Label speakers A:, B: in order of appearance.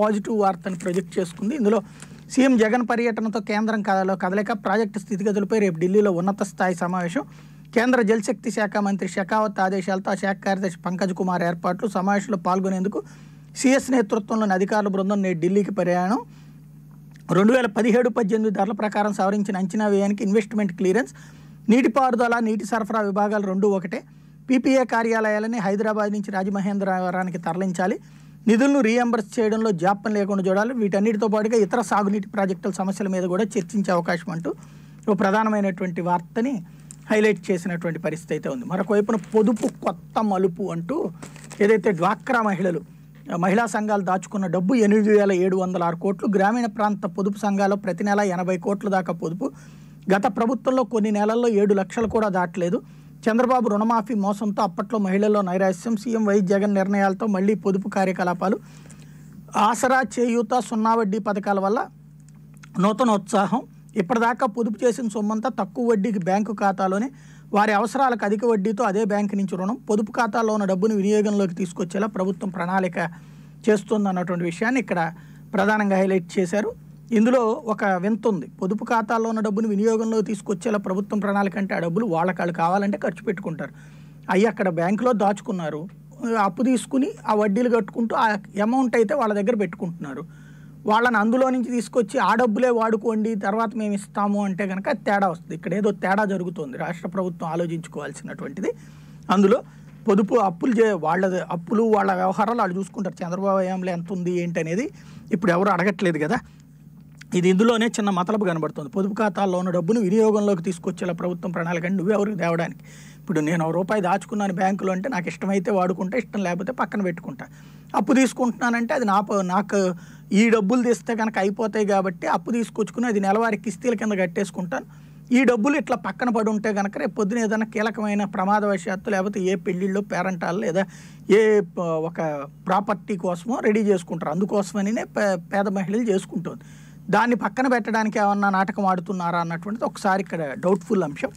A: positive వార్తను project చేసుకుంది ఇందులో సీఎం జగన్ పర్యటనతో కేంద్రం కథలో కదలేక ప్రాజెక్టు స్థితిగతులపై రేపు ఢిల్లీలో ఉన్నత స్థాయి సమావేశం కేంద్ర జలశక్తి శాఖ మంత్రి షెకావత్ ఆదేశాలతో ఆ శాఖ కార్యదర్శి పంకజ్ కుమార్ ఏర్పాట్లు సమావేశంలో పాల్గొనేందుకు సిఎస్ నేతృత్వంలోని అధికారుల బృందం నేటి ఢిల్లీకి పర్యాణం రెండు వేల పదిహేడు పద్దెనిమిది ధరల ప్రకారం సవరించిన అంచనా వ్యయానికి ఇన్వెస్ట్మెంట్ క్లియరెన్స్ నీటిపారుదల నీటి సరఫరా విభాగాలు రెండు ఒకటే పీపీఏ కార్యాలయాలని హైదరాబాద్ నుంచి రాజమహేంద్రవరానికి తరలించాలి నిధులను రీఎంబర్స్ చేయడంలో జాప్యం లేకుండా చూడాలి వీటన్నిటితో పాటుగా ఇతర సాగునీటి ప్రాజెక్టుల సమస్యల మీద కూడా చర్చించే అవకాశం అంటూ ఓ ప్రధానమైనటువంటి వార్తని హైలైట్ చేసినటువంటి పరిస్థితి అయితే ఉంది మరొకవైపున పొదుపు కొత్త మలుపు అంటూ ఏదైతే డ్వాక్రా మహిళలు మహిళా సంఘాలు దాచుకున్న డబ్బు ఎనిమిది వేల ఏడు వందల ఆరు కోట్లు గ్రామీణ ప్రాంత పొదుపు సంఘాల్లో ప్రతి నెల ఎనభై కోట్ల దాకా పొదుపు గత ప్రభుత్వంలో కొన్ని నెలల్లో ఏడు లక్షలు కూడా దాటలేదు చంద్రబాబు రుణమాఫీ మోసంతో అప్పట్లో మహిళల్లో నైరాశ్యం సీఎం వై జగన్ నిర్ణయాలతో మళ్లీ పొదుపు కార్యకలాపాలు ఆసరా చేయూత సున్నా వడ్డీ పథకాల వల్ల నూతన ఉత్సాహం ఇప్పటిదాకా పొదుపు చేసిన సొమ్మంతా తక్కువ వడ్డీకి బ్యాంకు ఖాతాలోనే వారి అవసరాలకు అధిక వడ్డీతో అదే బ్యాంకు నుంచి రుణం పొదుపు ఖాతాలో ఉన్న డబ్బును వినియోగంలోకి తీసుకొచ్చేలా ప్రభుత్వం ప్రణాళిక చేస్తుందన్నటువంటి విషయాన్ని ఇక్కడ ప్రధానంగా హైలైట్ చేశారు ఇందులో ఒక వింత ఉంది పొదుపు ఖాతాలో ఉన్న డబ్బును వినియోగంలో తీసుకొచ్చేలా ప్రభుత్వం ప్రణాళిక అంటే ఆ డబ్బులు వాళ్ళకి కావాలంటే ఖర్చు పెట్టుకుంటారు అవి అక్కడ బ్యాంకులో దాచుకున్నారు అప్పు తీసుకుని ఆ వడ్డీలు కట్టుకుంటూ ఆ అమౌంట్ అయితే వాళ్ళ దగ్గర పెట్టుకుంటున్నారు వాళ్ళని అందులో నుంచి తీసుకొచ్చి ఆ డబ్బులే వాడుకోండి తర్వాత మేము ఇస్తాము అంటే కనుక తేడా వస్తుంది ఇక్కడ ఏదో తేడా జరుగుతుంది రాష్ట్ర ప్రభుత్వం ఆలోచించుకోవాల్సినటువంటిది అందులో పొదుపు అప్పులు చే వాళ్ళ అప్పులు వాళ్ళ వ్యవహారాలు వాళ్ళు చూసుకుంటారు చంద్రబాబు ఏంలో ఎంత ఉంది ఏంటి అనేది ఇప్పుడు ఎవరు అడగట్లేదు కదా ఇది ఇందులోనే చిన్న మతలపు కనబడుతుంది పొదుపు ఖాతాల్లో ఉన్న డబ్బును వినియోగంలోకి తీసుకొచ్చేలా ప్రభుత్వం ప్రణాళిక నువ్వు ఎవరికి తేవడానికి ఇప్పుడు నేను రూపాయి దాచుకున్నాను బ్యాంకులో అంటే నాకు ఇష్టమైతే వాడుకుంటా ఇష్టం లేకపోతే పక్కన పెట్టుకుంటా అప్పు తీసుకుంటున్నానంటే అది నా నాకు ఈ డబ్బులు తీస్తే కనుక అయిపోతాయి కాబట్టి అప్పు తీసుకొచ్చుకుని అది నెలవారి కిస్తీల కింద కట్టేసుకుంటాను ఈ డబ్బులు ఇట్లా పక్కన పడి ఉంటే కనుక రేపు పొద్దున ఏదైనా కీలకమైన ప్రమాదవశాత్తు లేకపోతే ఏ పెళ్ళిళ్ళు పేరెంటాలు లేదా ఏ ఒక ప్రాపర్టీ కోసమో రెడీ చేసుకుంటారు అందుకోసమని పేద మహిళలు చేసుకుంటుంది దాన్ని పక్కన పెట్టడానికి ఏమన్నా నాటకం ఆడుతున్నారా అన్నటువంటిది ఒకసారి ఇక్కడ డౌట్ఫుల్ అంశం